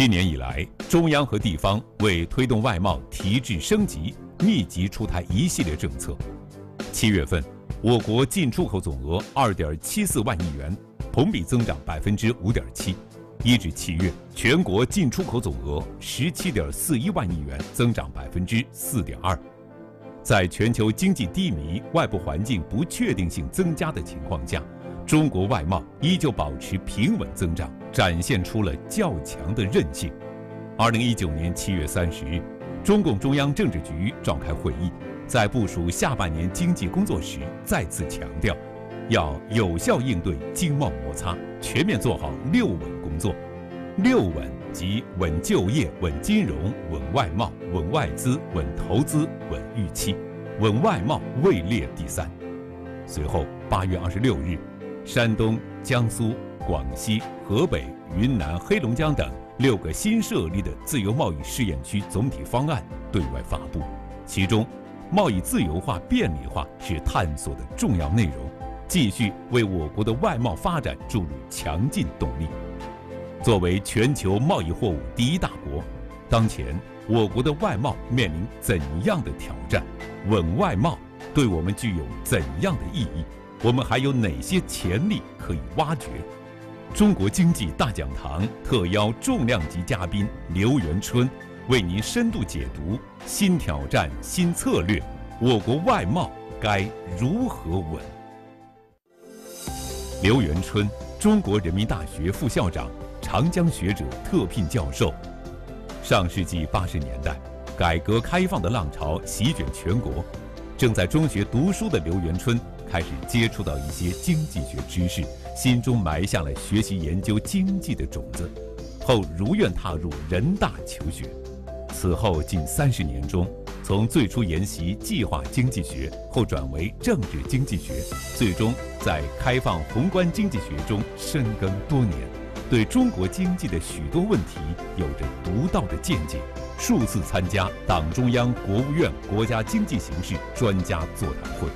今年以来，中央和地方为推动外贸提质升级，密集出台一系列政策。七月份，我国进出口总额二点七四万亿元，同比增长百分之五点七。一至七月，全国进出口总额十七点四一万亿元，增长百分之四点二。在全球经济低迷、外部环境不确定性增加的情况下，中国外贸依旧保持平稳增长。展现出了较强的韧性。二零一九年七月三十日，中共中央政治局召开会议，在部署下半年经济工作时再次强调，要有效应对经贸摩擦，全面做好六稳工作。六稳即稳就业、稳金融、稳外贸、稳外资、稳投资、稳预期。稳外贸位列第三。随后八月二十六日，山东、江苏。广西、河北、云南、黑龙江等六个新设立的自由贸易试验区总体方案对外发布，其中，贸易自由化、便利化是探索的重要内容，继续为我国的外贸发展注入强劲动力。作为全球贸易货物第一大国，当前我国的外贸面临怎样的挑战？稳外贸对我们具有怎样的意义？我们还有哪些潜力可以挖掘？中国经济大讲堂特邀重量级嘉宾刘元春，为您深度解读新挑战、新策略，我国外贸该如何稳？刘元春，中国人民大学副校长、长江学者特聘教授。上世纪八十年代，改革开放的浪潮席卷全国，正在中学读书的刘元春开始接触到一些经济学知识。心中埋下了学习研究经济的种子，后如愿踏入人大求学。此后近三十年中，从最初研习计划经济学，后转为政治经济学，最终在开放宏观经济学中深耕多年，对中国经济的许多问题有着独到的见解，数次参加党中央、国务院国家经济形势专家座谈会。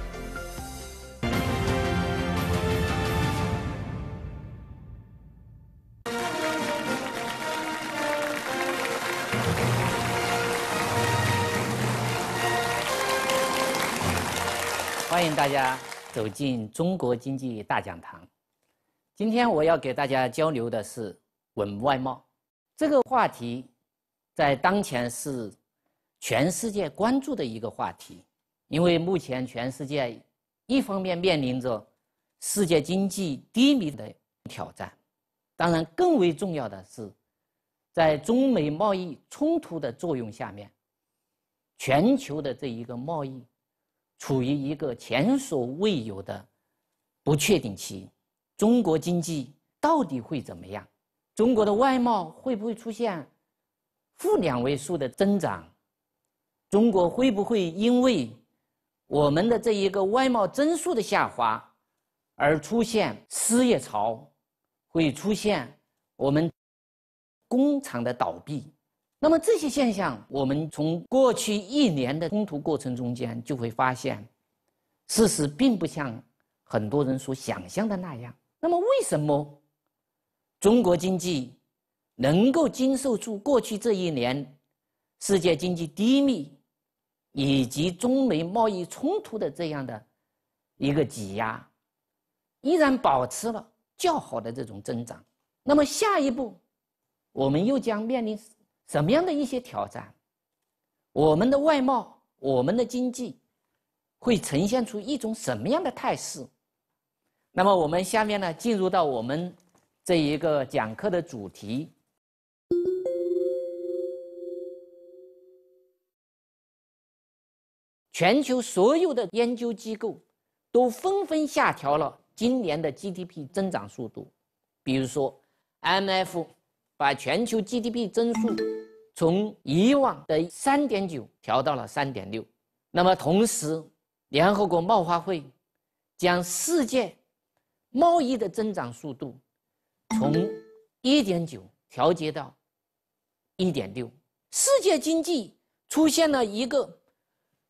大家走进中国经济大讲堂，今天我要给大家交流的是稳外贸这个话题，在当前是全世界关注的一个话题，因为目前全世界一方面面临着世界经济低迷的挑战，当然更为重要的是，在中美贸易冲突的作用下面，全球的这一个贸易。处于一个前所未有的不确定期，中国经济到底会怎么样？中国的外贸会不会出现负两位数的增长？中国会不会因为我们的这一个外贸增速的下滑，而出现失业潮，会出现我们工厂的倒闭？那么这些现象，我们从过去一年的冲突过程中间就会发现，事实并不像很多人所想象的那样。那么为什么中国经济能够经受住过去这一年世界经济低迷以及中美贸易冲突的这样的一个挤压，依然保持了较好的这种增长？那么下一步我们又将面临？什么样的一些挑战，我们的外贸、我们的经济，会呈现出一种什么样的态势？那么我们下面呢，进入到我们这一个讲课的主题。全球所有的研究机构都纷纷下调了今年的 GDP 增长速度，比如说 Mf。把全球 GDP 增速从以往的三点九调到了三点六，那么同时，联合国贸发会将世界贸易的增长速度从一点九调节到一点六，世界经济出现了一个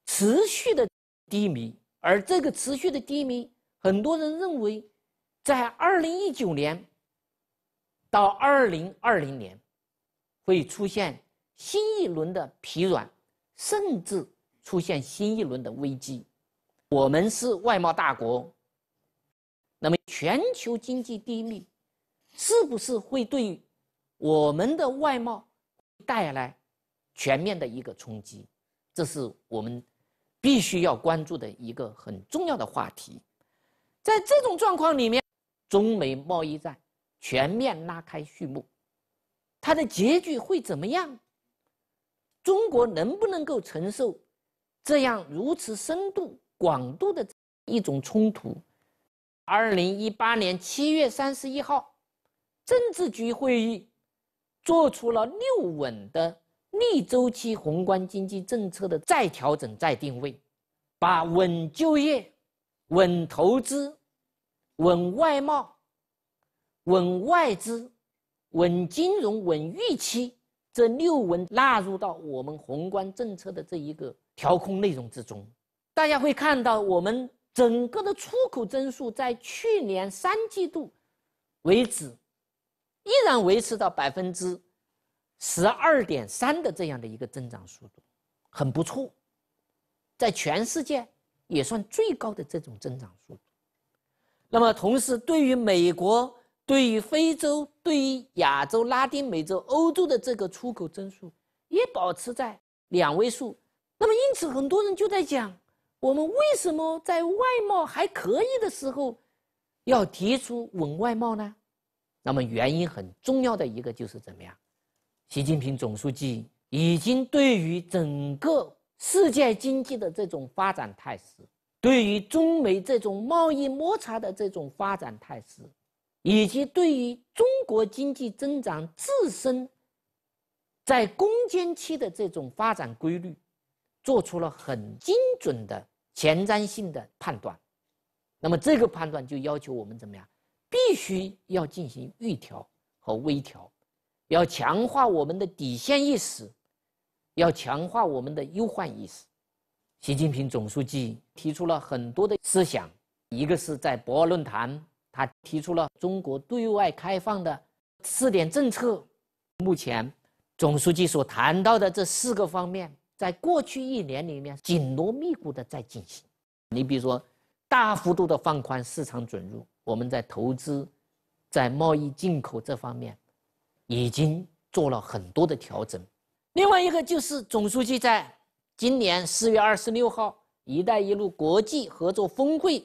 持续的低迷，而这个持续的低迷，很多人认为，在二零一九年。到二零二零年，会出现新一轮的疲软，甚至出现新一轮的危机。我们是外贸大国，那么全球经济低迷，是不是会对我们的外贸带来全面的一个冲击？这是我们必须要关注的一个很重要的话题。在这种状况里面，中美贸易战。全面拉开序幕，它的结局会怎么样？中国能不能够承受这样如此深度、广度的一种冲突？二零一八年七月三十一号，政治局会议做出了六稳的逆周期宏观经济政策的再调整、再定位，把稳就业、稳投资、稳外贸。稳外资、稳金融、稳预期，这六稳纳入到我们宏观政策的这一个调控内容之中。大家会看到，我们整个的出口增速在去年三季度为止，依然维持到百分之十二点三的这样的一个增长速度，很不错，在全世界也算最高的这种增长速度。那么，同时对于美国。对于非洲、对于亚洲、拉丁美洲、欧洲的这个出口增速，也保持在两位数。那么，因此很多人就在讲，我们为什么在外贸还可以的时候，要提出稳外贸呢？那么，原因很重要的一个就是怎么样？习近平总书记已经对于整个世界经济的这种发展态势，对于中美这种贸易摩擦的这种发展态势。以及对于中国经济增长自身，在攻坚期的这种发展规律，做出了很精准的前瞻性的判断。那么这个判断就要求我们怎么样？必须要进行预调和微调，要强化我们的底线意识，要强化我们的忧患意识。习近平总书记提出了很多的思想，一个是在博鳌论坛。他提出了中国对外开放的四点政策。目前，总书记所谈到的这四个方面，在过去一年里面紧锣密鼓的在进行。你比如说，大幅度的放宽市场准入，我们在投资、在贸易进口这方面，已经做了很多的调整。另外一个就是总书记在今年四月二十六号“一带一路”国际合作峰会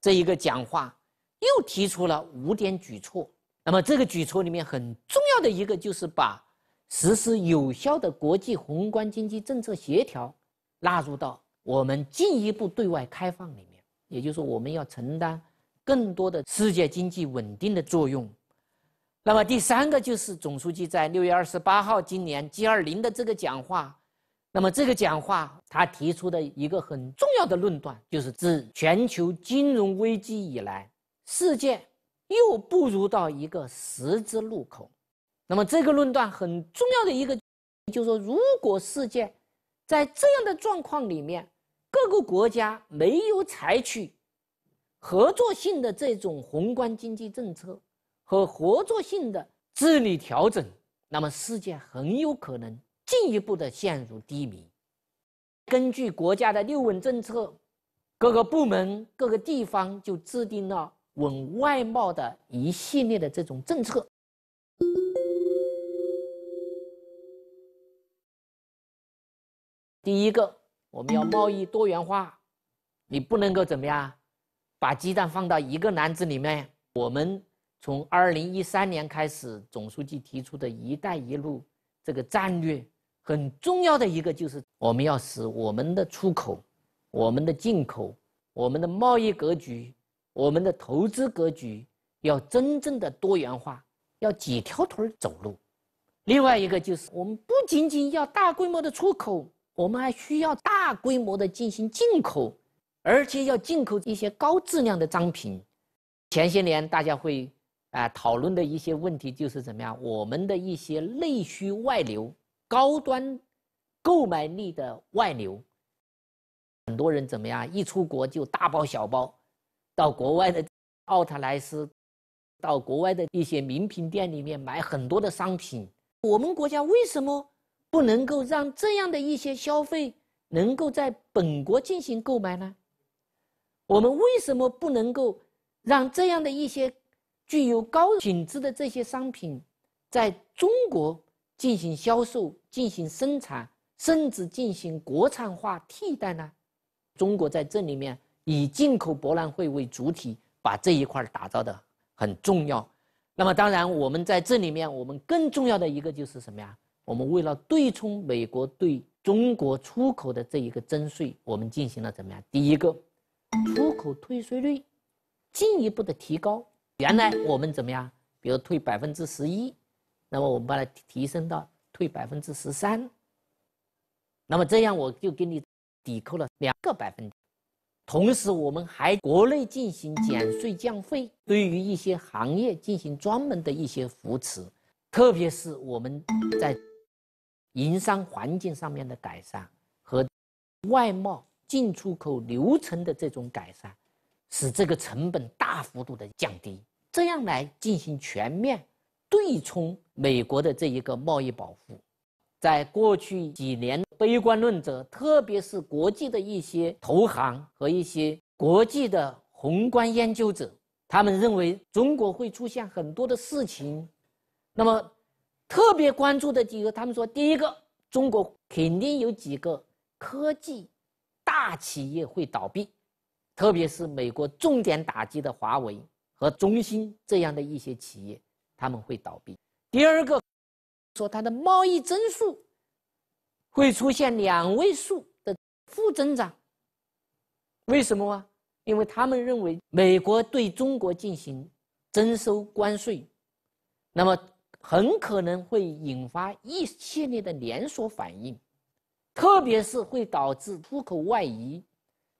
这一个讲话。又提出了五点举措。那么，这个举措里面很重要的一个就是把实施有效的国际宏观经济政策协调纳入到我们进一步对外开放里面，也就是我们要承担更多的世界经济稳定的作用。那么，第三个就是总书记在六月二十八号今年 G20 的这个讲话。那么，这个讲话他提出的一个很重要的论断就是自全球金融危机以来。世界又步入到一个十字路口，那么这个论断很重要的一个，就是说，如果世界在这样的状况里面，各个国家没有采取合作性的这种宏观经济政策和合作性的治理调整，那么世界很有可能进一步的陷入低迷。根据国家的六稳政策，各个部门、各个地方就制定了。稳外贸的一系列的这种政策，第一个，我们要贸易多元化，你不能够怎么样，把鸡蛋放到一个篮子里面。我们从二零一三年开始，总书记提出的一带一路这个战略，很重要的一个就是我们要使我们的出口、我们的进口、我们的贸易格局。我们的投资格局要真正的多元化，要几条腿走路。另外一个就是，我们不仅仅要大规模的出口，我们还需要大规模的进行进口，而且要进口一些高质量的商品。前些年大家会啊讨论的一些问题就是怎么样，我们的一些内需外流、高端购买力的外流，很多人怎么样一出国就大包小包。到国外的奥特莱斯，到国外的一些名品店里面买很多的商品。我们国家为什么不能够让这样的一些消费能够在本国进行购买呢？我们为什么不能够让这样的一些具有高品质的这些商品在中国进行销售、进行生产，甚至进行国产化替代呢？中国在这里面。以进口博览会为主体，把这一块打造的很重要。那么，当然我们在这里面，我们更重要的一个就是什么呀？我们为了对冲美国对中国出口的这一个征税，我们进行了怎么样？第一个，出口退税率进一步的提高。原来我们怎么样？比如退百分之十一，那么我们把它提升到退百分之十三。那么这样我就给你抵扣了两个百分。同时，我们还国内进行减税降费，对于一些行业进行专门的一些扶持，特别是我们在营商环境上面的改善和外贸进出口流程的这种改善，使这个成本大幅度的降低，这样来进行全面对冲美国的这一个贸易保护，在过去几年。悲观论者，特别是国际的一些投行和一些国际的宏观研究者，他们认为中国会出现很多的事情。那么，特别关注的几个，他们说，第一个，中国肯定有几个科技大企业会倒闭，特别是美国重点打击的华为和中兴这样的一些企业，他们会倒闭。第二个，说它的贸易增速。会出现两位数的负增长。为什么啊？因为他们认为美国对中国进行征收关税，那么很可能会引发一系列的连锁反应，特别是会导致出口外移、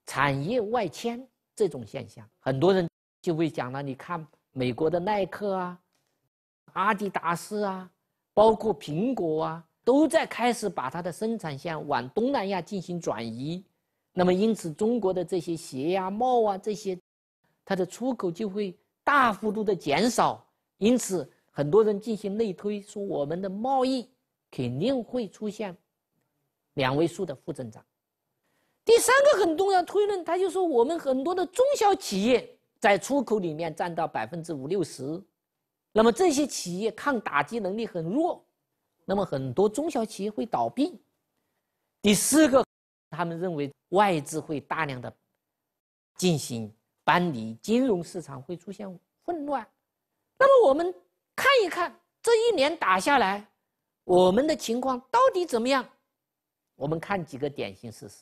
产业外迁这种现象。很多人就会讲了，你看美国的耐克啊、阿迪达斯啊，包括苹果啊。都在开始把它的生产线往东南亚进行转移，那么因此中国的这些鞋啊、帽啊这些，它的出口就会大幅度的减少。因此很多人进行内推，说我们的贸易肯定会出现两位数的负增长。第三个很重要推论，他就说我们很多的中小企业在出口里面占到百分之五六十，那么这些企业抗打击能力很弱。那么很多中小企业会倒闭。第四个，他们认为外资会大量的进行搬离，金融市场会出现混乱。那么我们看一看这一年打下来，我们的情况到底怎么样？我们看几个典型事实。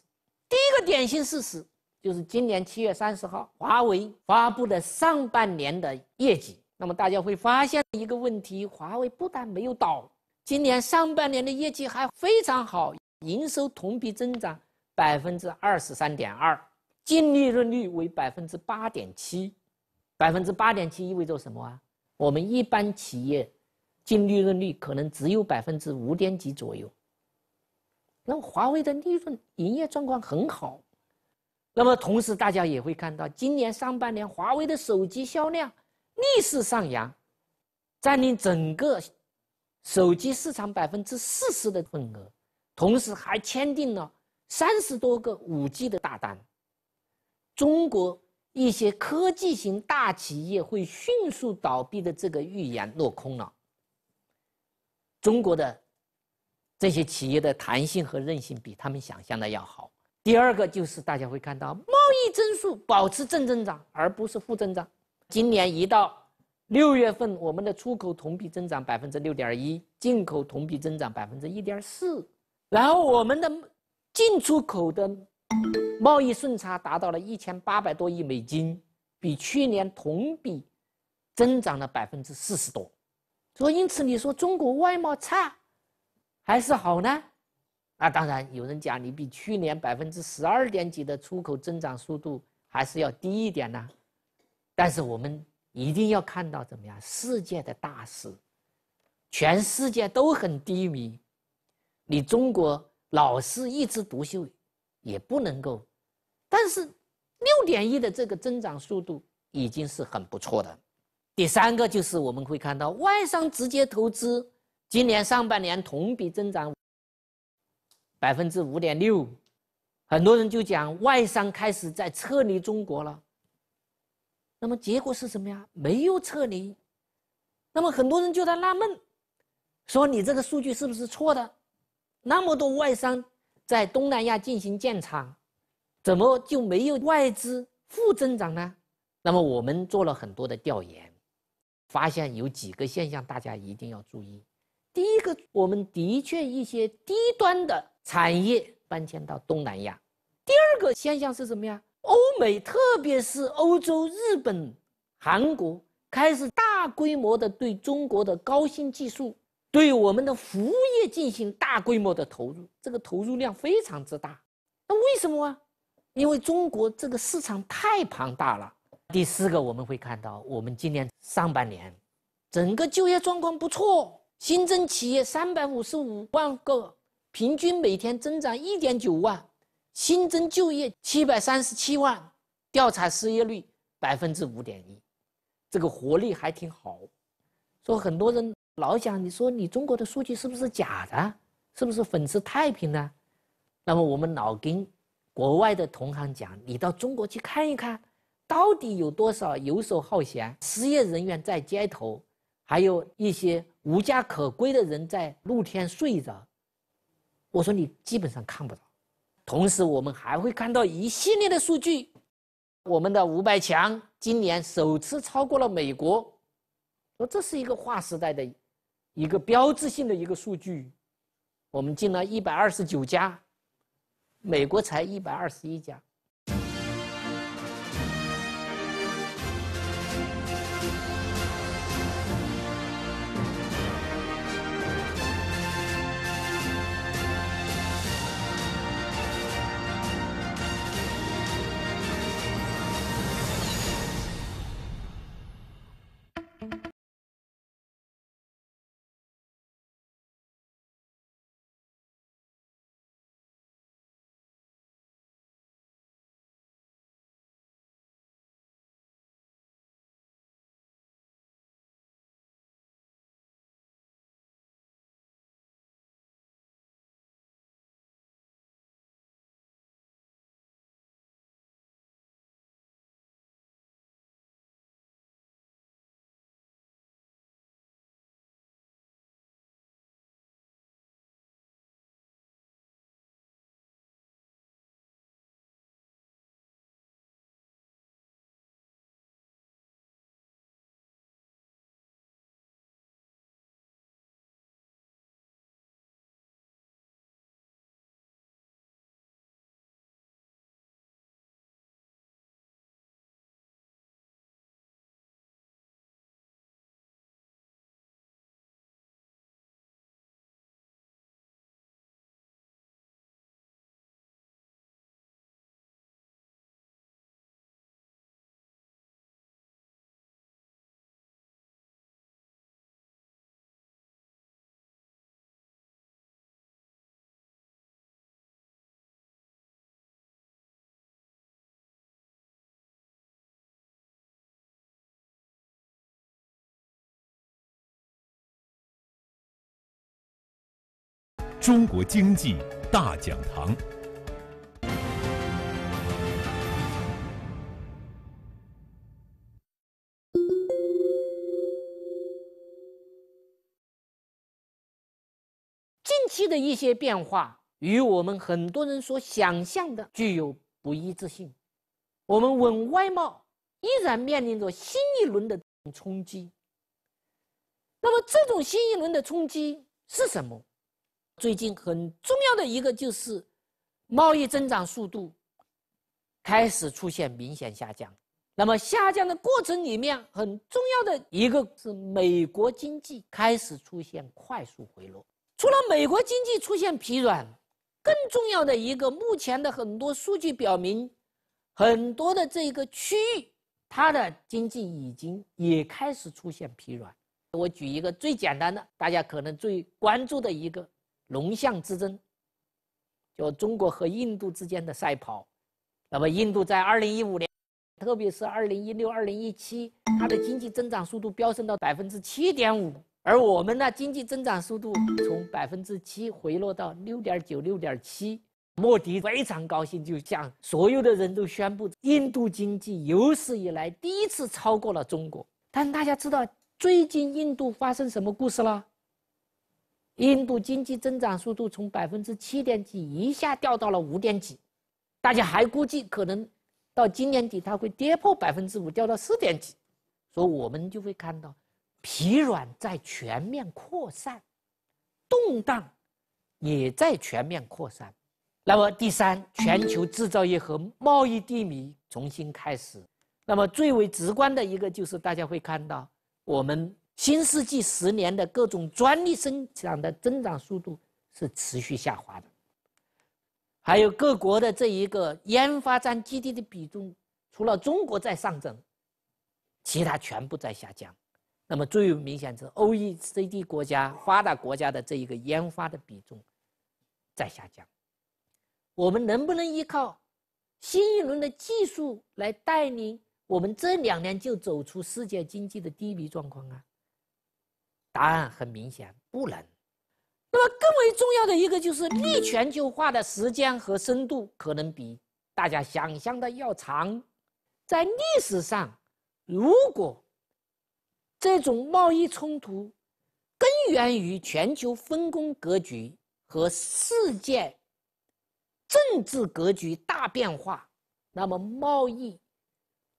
第一个典型事实就是今年七月三十号，华为发布的上半年的业绩。那么大家会发现一个问题：华为不但没有倒。今年上半年的业绩还非常好，营收同比增长百分之二十三点二，净利润率为百分之八点七，百分之八点七意味着什么啊？我们一般企业净利润率可能只有百分之五点几左右。那么华为的利润、营业状况很好，那么同时大家也会看到，今年上半年华为的手机销量逆势上扬，占领整个。手机市场百分之四十的份额，同时还签订了三十多个五 G 的大单。中国一些科技型大企业会迅速倒闭的这个预言落空了。中国的这些企业的弹性和韧性比他们想象的要好。第二个就是大家会看到，贸易增速保持正增长，而不是负增长。今年一到。六月份，我们的出口同比增长百分之六点一，进口同比增长百分之一点四，然后我们的进出口的贸易顺差达到了一千八百多亿美金，比去年同比增长了百分之四十多。所以，因此你说中国外贸差还是好呢？那当然有人讲你比去年百分之十二点几的出口增长速度还是要低一点呢，但是我们。一定要看到怎么样世界的大势，全世界都很低迷，你中国老是一枝独秀，也不能够。但是，六点一的这个增长速度已经是很不错的。第三个就是我们会看到外商直接投资，今年上半年同比增长百分之五点六，很多人就讲外商开始在撤离中国了。那么结果是什么呀？没有撤离。那么很多人就在纳闷，说你这个数据是不是错的？那么多外商在东南亚进行建厂，怎么就没有外资负增长呢？那么我们做了很多的调研，发现有几个现象，大家一定要注意。第一个，我们的确一些低端的产业搬迁到东南亚；第二个现象是什么呀？欧美，特别是欧洲、日本、韩国，开始大规模的对中国的高新技术、对我们的服务业进行大规模的投入，这个投入量非常之大。那为什么啊？因为中国这个市场太庞大了。第四个，我们会看到，我们今年上半年，整个就业状况不错，新增企业三百五十五万个，平均每天增长一点九万。新增就业七百三十七万，调查失业率百分之五点一，这个活力还挺好。说很多人老讲，你说你中国的数据是不是假的？是不是粉饰太平呢？那么我们老跟国外的同行讲，你到中国去看一看，到底有多少游手好闲、失业人员在街头，还有一些无家可归的人在露天睡着。我说你基本上看不到。同时，我们还会看到一系列的数据。我们的五百强今年首次超过了美国，说这是一个划时代的一个标志性的一个数据。我们进了一百二十九家，美国才一百二十一家。中国经济大讲堂。近期的一些变化与我们很多人所想象的具有不一致性。我们稳外贸依然面临着新一轮的冲击。那么，这种新一轮的冲击是什么？最近很重要的一个就是，贸易增长速度开始出现明显下降。那么下降的过程里面，很重要的一个是美国经济开始出现快速回落。除了美国经济出现疲软，更重要的一个，目前的很多数据表明，很多的这个区域，它的经济已经也开始出现疲软。我举一个最简单的，大家可能最关注的一个。龙象之争，就中国和印度之间的赛跑。那么，印度在二零一五年，特别是二零一六、二零一七，它的经济增长速度飙升到百分之七点五，而我们呢，经济增长速度从百分之七回落到六点九、六点七。莫迪非常高兴，就向所有的人都宣布，印度经济有史以来第一次超过了中国。但大家知道，最近印度发生什么故事了？印度经济增长速度从百分之七点几一下掉到了五点几，大家还估计可能到今年底它会跌破百分之五，掉到四点几，所以我们就会看到疲软在全面扩散，动荡也在全面扩散。那么第三，全球制造业和贸易低迷重新开始。那么最为直观的一个就是大家会看到我们。新世纪十年的各种专利生产的增长速度是持续下滑的，还有各国的这一个研发占基地的比重，除了中国在上涨，其他全部在下降。那么最明显是 OECD 国家发达国家的这一个研发的比重在下降。我们能不能依靠新一轮的技术来带领我们这两年就走出世界经济的低迷状况啊？答案很明显，不能。那么更为重要的一个就是，逆全球化的时间和深度可能比大家想象的要长。在历史上，如果这种贸易冲突根源于全球分工格局和世界政治格局大变化，那么贸易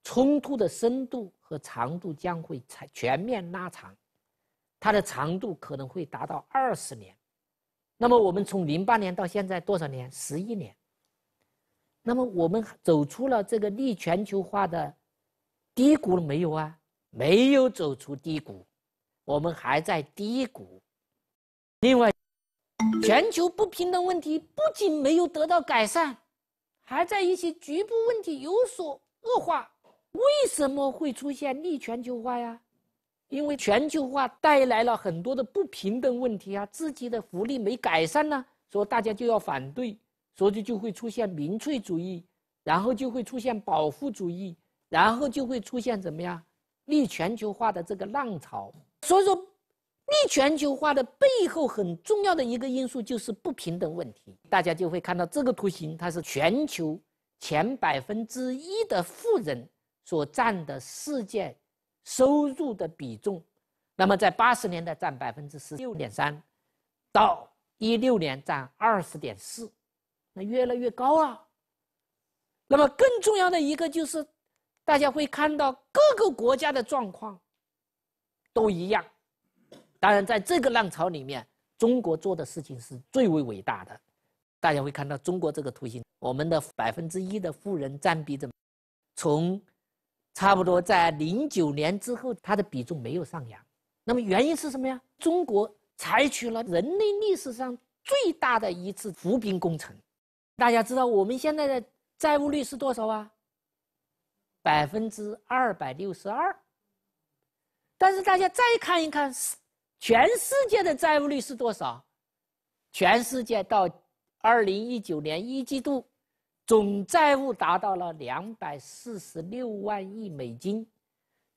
冲突的深度和长度将会全面拉长。它的长度可能会达到二十年，那么我们从零八年到现在多少年？十一年。那么我们走出了这个逆全球化的低谷了没有啊？没有走出低谷，我们还在低谷。另外，全球不平等问题不仅没有得到改善，还在一些局部问题有所恶化。为什么会出现逆全球化呀？因为全球化带来了很多的不平等问题啊，自己的福利没改善呢，所以大家就要反对，所以就就会出现民粹主义，然后就会出现保护主义，然后就会出现怎么样，逆全球化的这个浪潮。所以说，逆全球化的背后很重要的一个因素就是不平等问题。大家就会看到这个图形，它是全球前百分之一的富人所占的世界。收入的比重，那么在八十年代占百分之十六点三，到一六年占二十点四，那越来越高啊。那么更重要的一个就是，大家会看到各个国家的状况都一样。当然，在这个浪潮里面，中国做的事情是最为伟大的。大家会看到中国这个图形，我们的百分之一的富人占比怎么从。差不多在零九年之后，它的比重没有上扬。那么原因是什么呀？中国采取了人类历史上最大的一次扶贫工程。大家知道我们现在的债务率是多少啊？百分之二百六十二。但是大家再看一看全世界的债务率是多少？全世界到二零一九年一季度。总债务达到了两百四十六万亿美金，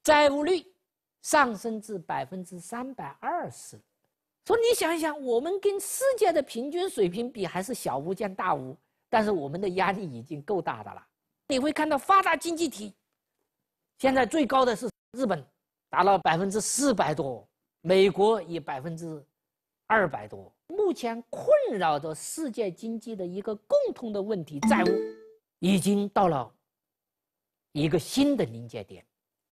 债务率上升至百分之三百二十。所以你想一想，我们跟世界的平均水平比，还是小巫见大巫。但是我们的压力已经够大的了。你会看到发达经济体，现在最高的是日本，达到百分之四百多；美国也百分之。二百多。目前困扰着世界经济的一个共同的问题，债务已经到了一个新的临界点。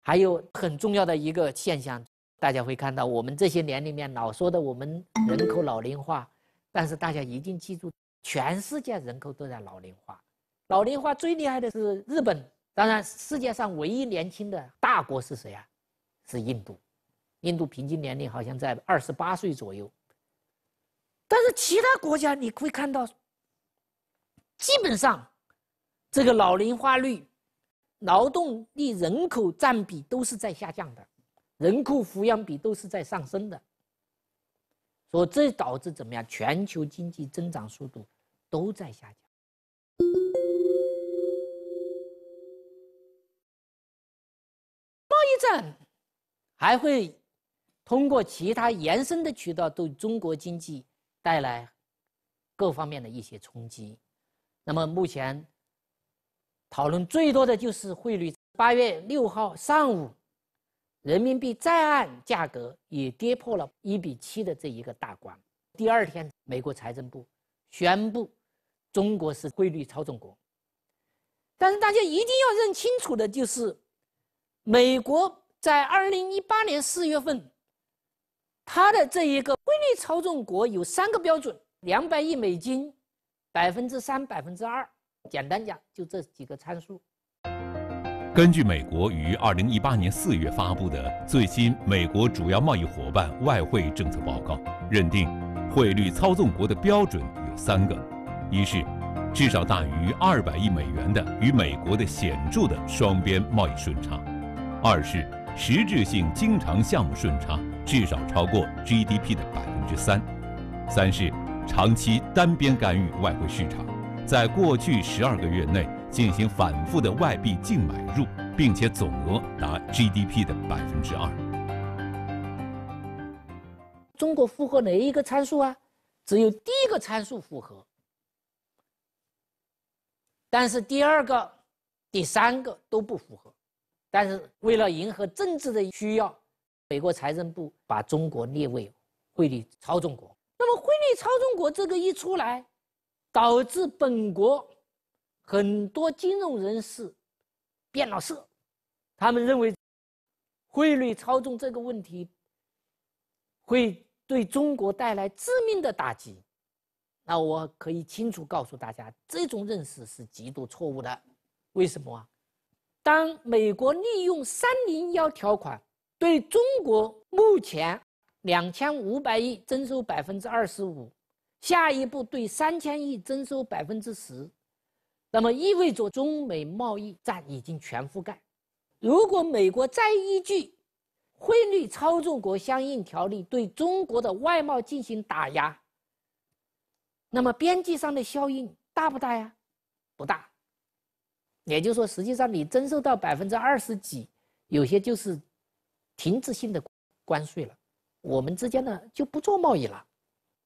还有很重要的一个现象，大家会看到，我们这些年里面老说的我们人口老龄化，但是大家一定记住，全世界人口都在老龄化。老龄化最厉害的是日本，当然世界上唯一年轻的大国是谁啊？是印度。印度平均年龄好像在二十八岁左右。但是其他国家你会看到，基本上，这个老龄化率、劳动力人口占比都是在下降的，人口抚养比都是在上升的，所以这导致怎么样？全球经济增长速度都在下降。贸易战还会通过其他延伸的渠道对中国经济。带来各方面的一些冲击。那么目前讨论最多的就是汇率。八月六号上午，人民币在岸价格也跌破了一比七的这一个大关。第二天，美国财政部宣布中国是汇率操纵国。但是大家一定要认清楚的就是，美国在二零一八年四月份，它的这一个。操纵国有三个标准：两百亿美金，百分之三、百分之二。简单讲，就这几个参数。根据美国于二零一八年四月发布的最新《美国主要贸易伙伴外汇政策报告》，认定汇率操纵国的标准有三个：一是至少大于二百亿美元的与美国的显著的双边贸易顺差；二是实质性经常项目顺差至少超过 GDP 的百。分。之三，三是长期单边干预外汇市场，在过去十二个月内进行反复的外币净买入，并且总额达 GDP 的百分之二。中国符合哪一个参数啊？只有第一个参数符合，但是第二个、第三个都不符合。但是为了迎合政治的需要，美国财政部把中国列为。汇率操纵国，那么汇率操纵国这个一出来，导致本国很多金融人士变了色，他们认为汇率操纵这个问题会对中国带来致命的打击。那我可以清楚告诉大家，这种认识是极度错误的。为什么？啊？当美国利用三零幺条款对中国目前。两千五百亿征收百分之二十五，下一步对三千亿征收百分之十，那么意味着中美贸易战已经全覆盖。如果美国再依据汇率操纵国相应条例对中国的外贸进行打压，那么边际上的效应大不大呀？不大。也就是说，实际上你征收到百分之二十几，有些就是停滞性的关税了。我们之间呢就不做贸易了，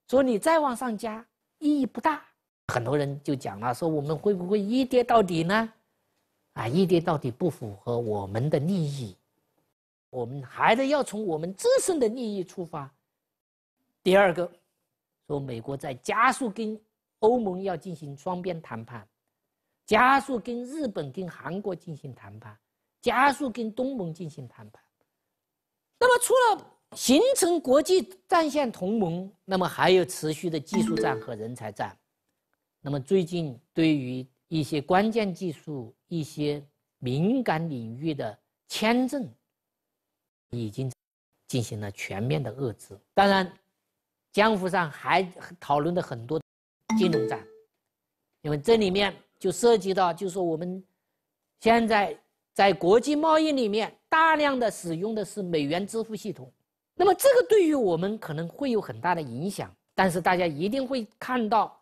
说你再往上加意义不大。很多人就讲了，说我们会不会一跌到底呢？啊，一跌到底不符合我们的利益，我们还得要从我们自身的利益出发。第二个，说美国在加速跟欧盟要进行双边谈判，加速跟日本、跟韩国进行谈判，加速跟东盟进行谈判。那么除了形成国际战线同盟，那么还有持续的技术战和人才战。那么最近，对于一些关键技术、一些敏感领域的签证，已经进行了全面的遏制。当然，江湖上还讨论的很多金融战，因为这里面就涉及到，就说我们现在在国际贸易里面大量的使用的是美元支付系统。那么这个对于我们可能会有很大的影响，但是大家一定会看到，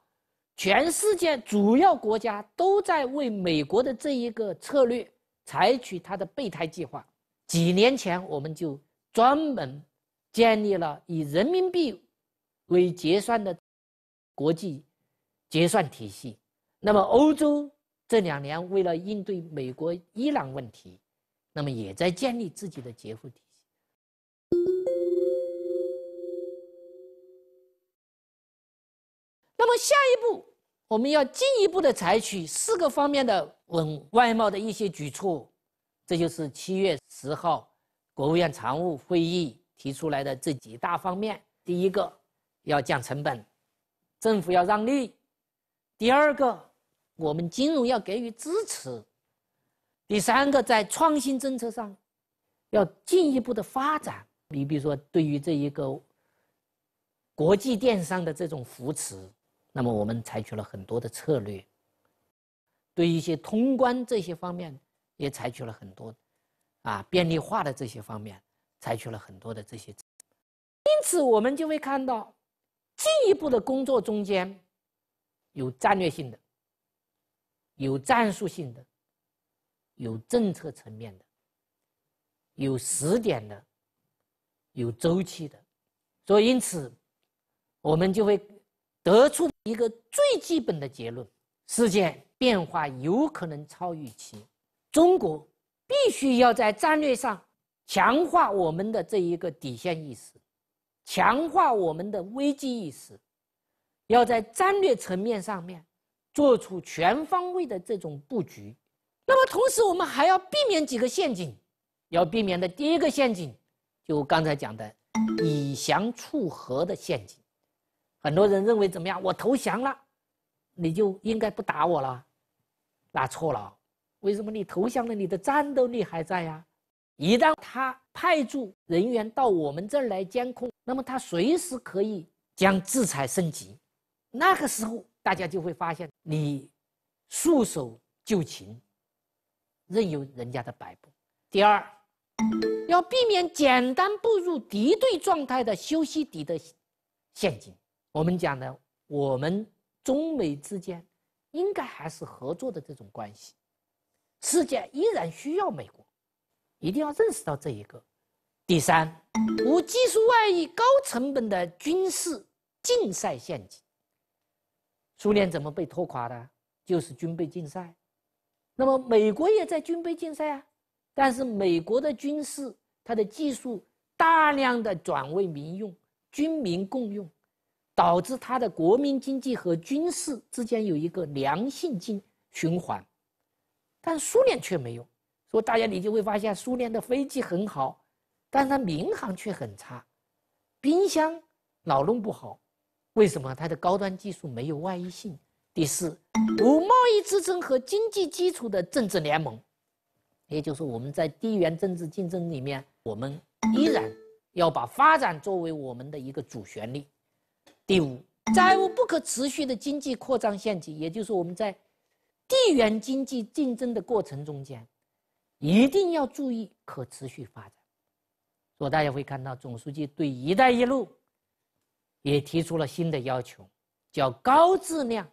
全世界主要国家都在为美国的这一个策略采取它的备胎计划。几年前我们就专门建立了以人民币为结算的国际结算体系。那么欧洲这两年为了应对美国伊朗问题，那么也在建立自己的结付体系。下一步，我们要进一步的采取四个方面的稳外贸的一些举措，这就是七月十号国务院常务会议提出来的这几大方面。第一个，要降成本，政府要让利；第二个，我们金融要给予支持；第三个，在创新政策上要进一步的发展。你比如说，对于这一个国际电商的这种扶持。那么我们采取了很多的策略，对一些通关这些方面，也采取了很多，啊便利化的这些方面，采取了很多的这些。因此，我们就会看到，进一步的工作中间，有战略性的，有战术性的，有政策层面的，有时点的，有周期的，所以因此，我们就会。得出一个最基本的结论：事件变化有可能超预期。中国必须要在战略上强化我们的这一个底线意识，强化我们的危机意识，要在战略层面上面做出全方位的这种布局。那么同时，我们还要避免几个陷阱。要避免的第一个陷阱，就刚才讲的以降促和的陷阱。很多人认为怎么样？我投降了，你就应该不打我了，那错了。为什么你投降了，你的战斗力还在呀？一旦他派驻人员到我们这儿来监控，那么他随时可以将制裁升级，那个时候大家就会发现你束手就擒，任由人家的摆布。第二，要避免简单步入敌对状态的修昔底的陷阱。我们讲的，我们中美之间应该还是合作的这种关系，世界依然需要美国，一定要认识到这一个。第三，无技术外溢、高成本的军事竞赛陷阱。苏联怎么被拖垮的？就是军备竞赛。那么美国也在军备竞赛啊，但是美国的军事它的技术大量的转为民用，军民共用。导致它的国民经济和军事之间有一个良性经循环，但苏联却没有。所以大家你就会发现，苏联的飞机很好，但它民航却很差，冰箱老弄不好。为什么？它的高端技术没有外溢性。第四，无贸易支撑和经济基础的政治联盟，也就是我们在地缘政治竞争里面，我们依然要把发展作为我们的一个主旋律。第五，债务不可持续的经济扩张陷阱，也就是我们在地缘经济竞争的过程中间，一定要注意可持续发展。说大家会看到，总书记对“一带一路”也提出了新的要求，叫高质量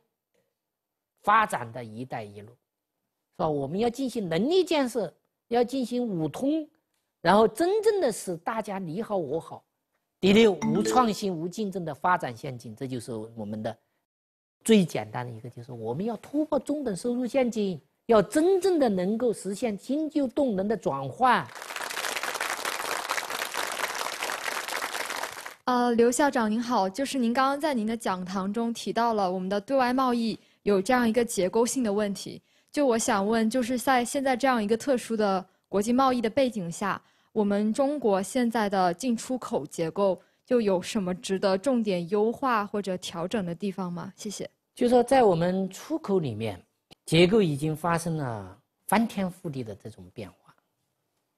发展的一带一路，是吧？我们要进行能力建设，要进行五通，然后真正的使大家你好我好。第六，无创新、无竞争的发展陷阱，这就是我们的最简单的一个，就是我们要突破中等收入陷阱，要真正的能够实现新旧动能的转换。呃，刘校长您好，就是您刚刚在您的讲堂中提到了我们的对外贸易有这样一个结构性的问题，就我想问，就是在现在这样一个特殊的国际贸易的背景下。我们中国现在的进出口结构，就有什么值得重点优化或者调整的地方吗？谢谢。就是说，在我们出口里面，结构已经发生了翻天覆地的这种变化。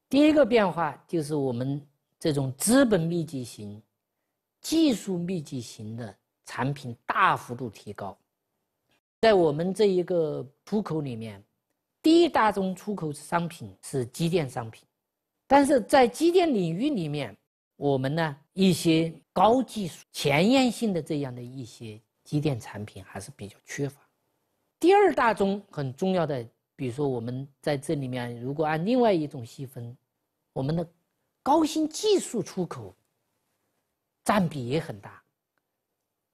第一个变化就是我们这种资本密集型、技术密集型的产品大幅度提高。在我们这一个出口里面，第一大宗出口商品是机电商品。但是在机电领域里面，我们呢一些高技术、前沿性的这样的一些机电产品还是比较缺乏。第二大中很重要的，比如说我们在这里面，如果按另外一种细分，我们的高新技术出口占比也很大，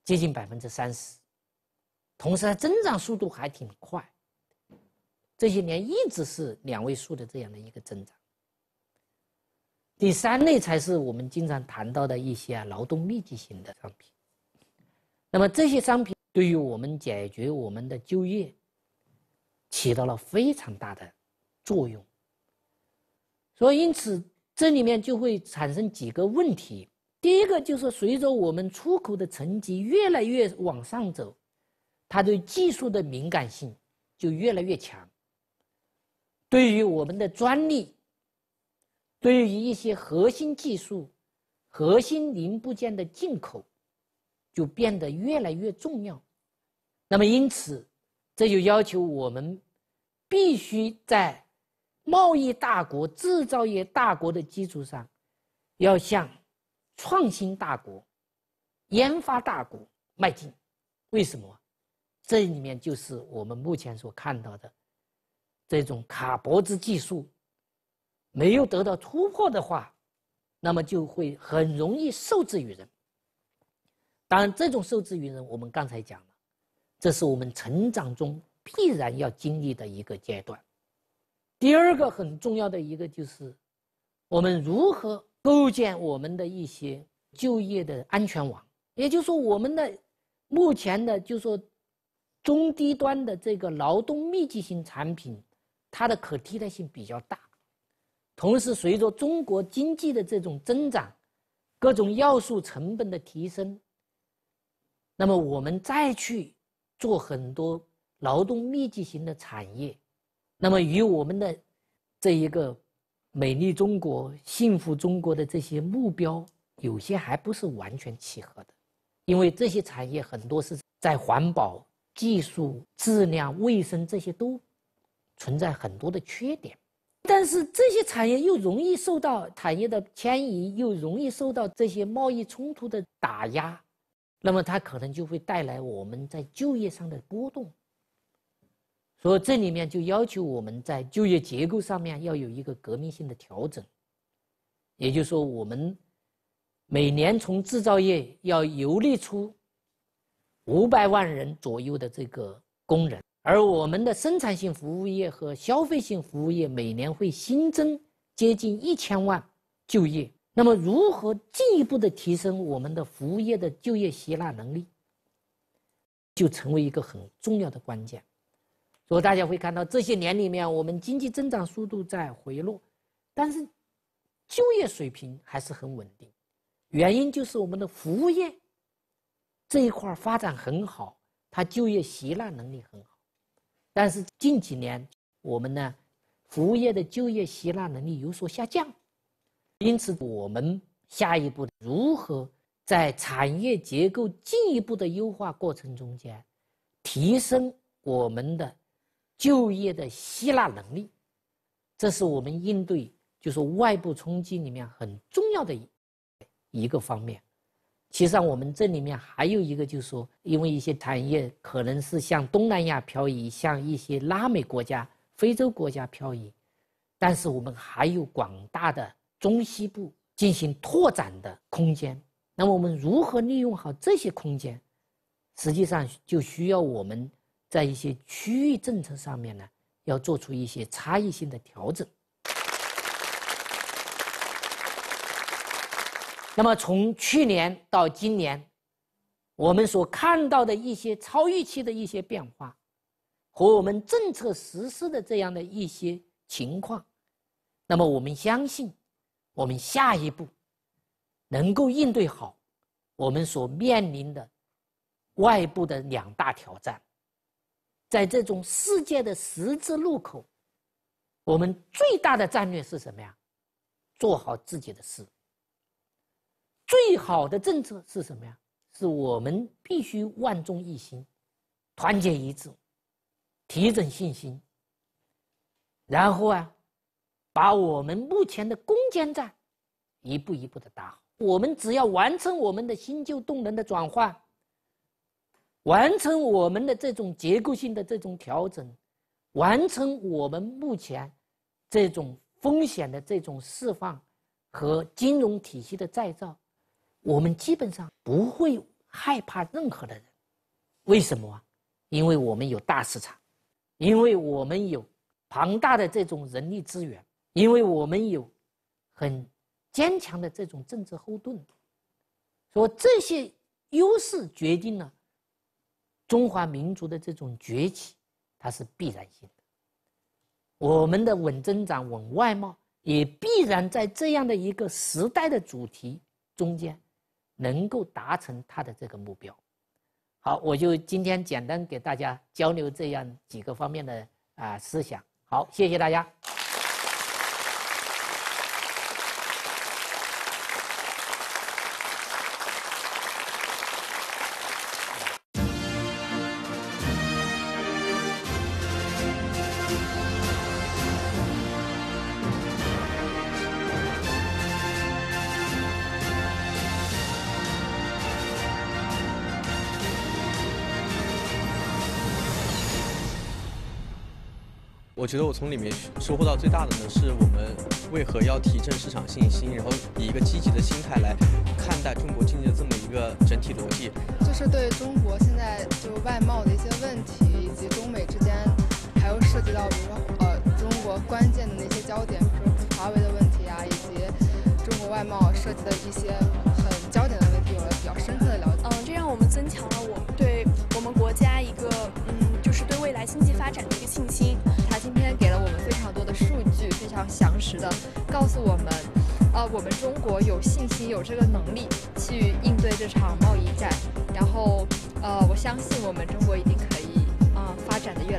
接近百分之三十，同时它增长速度还挺快，这些年一直是两位数的这样的一个增长。第三类才是我们经常谈到的一些劳动密集型的商品。那么这些商品对于我们解决我们的就业起到了非常大的作用。所以因此这里面就会产生几个问题。第一个就是随着我们出口的成绩越来越往上走，它对技术的敏感性就越来越强，对于我们的专利。对于一些核心技术、核心零部件的进口，就变得越来越重要。那么，因此，这就要求我们必须在贸易大国、制造业大国的基础上，要向创新大国、研发大国迈进。为什么？这里面就是我们目前所看到的这种卡脖子技术。没有得到突破的话，那么就会很容易受制于人。当然，这种受制于人，我们刚才讲了，这是我们成长中必然要经历的一个阶段。第二个很重要的一个就是，我们如何构建我们的一些就业的安全网。也就是说，我们的目前的就说中低端的这个劳动密集型产品，它的可替代性比较大。同时，随着中国经济的这种增长，各种要素成本的提升，那么我们再去做很多劳动密集型的产业，那么与我们的这一个美丽中国、幸福中国的这些目标，有些还不是完全契合的，因为这些产业很多是在环保、技术、质量、卫生这些都存在很多的缺点。但是这些产业又容易受到产业的迁移，又容易受到这些贸易冲突的打压，那么它可能就会带来我们在就业上的波动。所以这里面就要求我们在就业结构上面要有一个革命性的调整，也就是说，我们每年从制造业要游离出五百万人左右的这个工人。而我们的生产性服务业和消费性服务业每年会新增接近一千万就业，那么如何进一步的提升我们的服务业的就业吸纳能力，就成为一个很重要的关键。所以大家会看到这些年里面，我们经济增长速度在回落，但是就业水平还是很稳定，原因就是我们的服务业这一块发展很好，它就业吸纳能力很好。但是近几年，我们呢，服务业的就业吸纳能力有所下降，因此我们下一步如何在产业结构进一步的优化过程中间，提升我们的就业的吸纳能力，这是我们应对就是外部冲击里面很重要的一个方面。其实上，我们这里面还有一个，就是说，因为一些产业可能是向东南亚漂移，向一些拉美国家、非洲国家漂移，但是我们还有广大的中西部进行拓展的空间。那么，我们如何利用好这些空间？实际上，就需要我们在一些区域政策上面呢，要做出一些差异性的调整。那么，从去年到今年，我们所看到的一些超预期的一些变化，和我们政策实施的这样的一些情况，那么我们相信，我们下一步能够应对好我们所面临的外部的两大挑战。在这种世界的十字路口，我们最大的战略是什么呀？做好自己的事。最好的政策是什么呀？是我们必须万众一心，团结一致，提振信心，然后啊，把我们目前的攻坚战一步一步地打好。我们只要完成我们的新旧动能的转换，完成我们的这种结构性的这种调整，完成我们目前这种风险的这种释放和金融体系的再造。我们基本上不会害怕任何的人，为什么啊？因为我们有大市场，因为我们有庞大的这种人力资源，因为我们有很坚强的这种政治后盾，说这些优势决定了中华民族的这种崛起，它是必然性的。我们的稳增长、稳外贸也必然在这样的一个时代的主题中间。能够达成他的这个目标。好，我就今天简单给大家交流这样几个方面的啊思想。好，谢谢大家。觉得我从里面收获到最大的呢，是我们为何要提振市场信心，然后以一个积极的心态来看待中国经济的这么一个整体逻辑。就是对中国现在就外贸的一些问题，以及中美之间，还有涉及到比如说呃中国关键的那些焦点，比如说华为的问题啊，以及中国外贸涉及的一些很焦点的问题，有了比较深刻的了解。嗯，这让我们增强了我对我们国家一个嗯，就是对未来经济发展的一个信心。实的告诉我们，呃，我们中国有信心，有这个能力去应对这场贸易战。然后，呃，我相信我们中国一定可以，嗯，发展的越。